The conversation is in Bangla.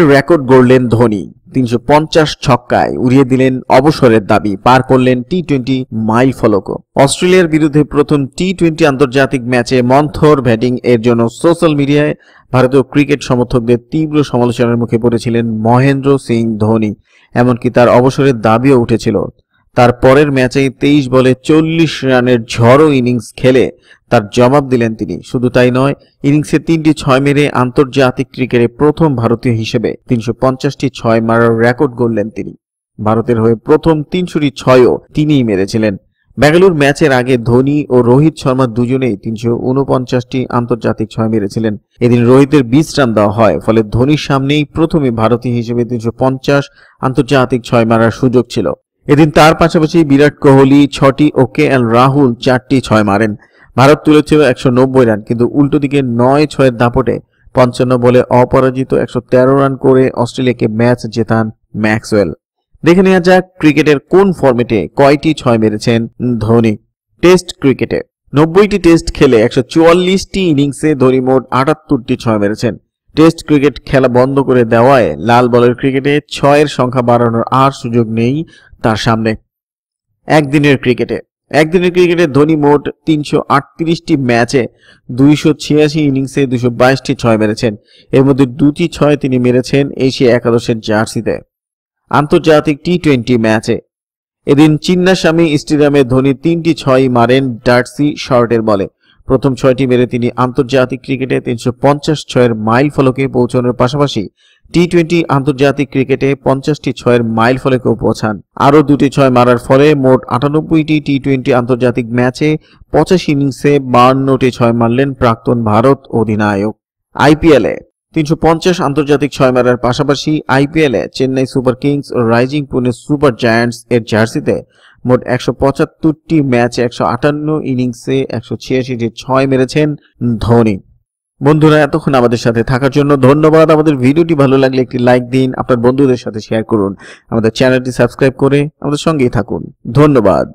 বিশ্বের রেকর্ড গড়লেন ধোনি তিনশো পঞ্চাশ ছক্কায় উড়িয়ে দিলেন অবসরের দাবি পার করলেন টি টোয়েন্টি মাইল ফলকও অস্ট্রেলিয়ার বিরুদ্ধে প্রথম টি টোয়েন্টি আন্তর্জাতিক ম্যাচে মন্থর ব্যাটিং এর জন্য সোশ্যাল মিডিয়ায় ভারতীয় ক্রিকেট সমর্থকদের তীব্র সমালোচনার মুখে পড়েছিলেন মহেন্দ্র সিং ধোনি এমনকি তার অবসরের দাবিও উঠেছিল তার পরের ম্যাচেই তেইশ বলে চল্লিশ রানের ঝড়ো ইনিংস খেলে তার জবাব দিলেন তিনি শুধু তাই নয় ইনিংসে তিনটি ছয় মেরে আন্তর্জাতিক ক্রিকেটে প্রথম ভারতীয় হিসেবে তিনশো পঞ্চাশটি ছয় মারার রেকর্ড গড়লেন তিনি ভারতের হয়ে প্রথম তিনশোটি ছয়ও তিনিই মেরেছিলেন ব্যাঙ্গালুর ম্যাচের আগে ধোনি ও রোহিত শর্মা দুজনেই তিনশো উনপঞ্চাশটি আন্তর্জাতিক ছয় মেরেছিলেন এদিন রোহিতের বিশ রান দেওয়া হয় ফলে ধোনির সামনেই প্রথমে ভারতীয় হিসেবে তিনশো পঞ্চাশ আন্তর্জাতিক ছয় মারার সুযোগ ছিল এদিন তার পাশাপাশি বিরাট কোহলি ছটি ওকে এল রাহুল চারটি ছয় মারেন ভারত তুলেছিল একশো নব্বই রান কিন্তু উল্টো দিকে নয় ছয়ের দাপটে পঞ্চান্ন বলে অপরাজিত একশো তেরো রান করে অস্ট্রেলিয়াকে ম্যাচ জেতান ম্যাক্সওয়েল দেখে নেওয়া যাক ক্রিকেটের কোন ফর্মেটে কয়টি ছয় মেরেছেন ধোনি টেস্ট ক্রিকেটে নব্বইটি টেস্ট খেলে একশো চুয়াল্লিশটি ইনিংসে ধোনি মোট আটাত্তরটি ছয় মেরেছেন টেস্ট ক্রিকেট খেলা বন্ধ করে দেওয়ায় লাল বলের ক্রিকেটে ছয়ের সংখ্যা বাড়ানোর আর সুযোগ নেই তার সামনে একদিনের ক্রিকেটে একদিনের ক্রিকেটে ধোনি মোট তিনশো আটত্রিশটি ম্যাচে দুইশো ছিয়াশি ইনিংসে দুশো বাইশটি ছয় মেরেছেন এর মধ্যে দুটি ছয় তিনি মেরেছেন এশিয়া একাদশের জার্সিতে আন্তর্জাতিক টি টোয়েন্টি ম্যাচে এদিন চিন্নাস্বামী স্টেডিয়ামে ধোনি তিনটি ছয় মারেন ডার্সি শর্টের বলে প্রথম ছয়টি মেরে তিনি আন্তর্জাতিক ক্রিকেটে তিনশো পঞ্চাশ ছয়ের মাইল ফলকে পৌঁছানোর পাশাপাশি টি টোয়েন্টি আন্তর্জাতিক ক্রিকেটে পঞ্চাশটি ছয়ের মাইল ফলকেও পৌঁছান আরও দুটি ছয় মারার ফলে মোট আটানব্বইটি টি টোয়েন্টি আন্তর্জাতিক ম্যাচে পঁচাশি ইনিংসে বাহান্নটি ছয় মারলেন প্রাক্তন ভারত অধিনায়ক আইপিএলে তিনশো পঞ্চাশ আন্তর্জাতিক ছয় মারার পাশাপাশি আইপিএলে চেন্নাই সুপার কিংস ও রাইজিং পুনে সুপার জায়ান্টস এর জার্সিতে মোট একশো পঁচাত্তরটি ম্যাচে একশো আটান্ন ইনিংসে একশো ছিয়াশিটি ছয় মেরেছেন ধোনি বন্ধুরা এতক্ষণ আমাদের সাথে থাকার জন্য ধন্যবাদ আমাদের ভিডিওটি ভালো লাগলে একটি লাইক দিন আপনার বন্ধুদের সাথে শেয়ার করুন আমাদের চ্যানেলটি সাবস্ক্রাইব করে আমাদের সঙ্গেই থাকুন ধন্যবাদ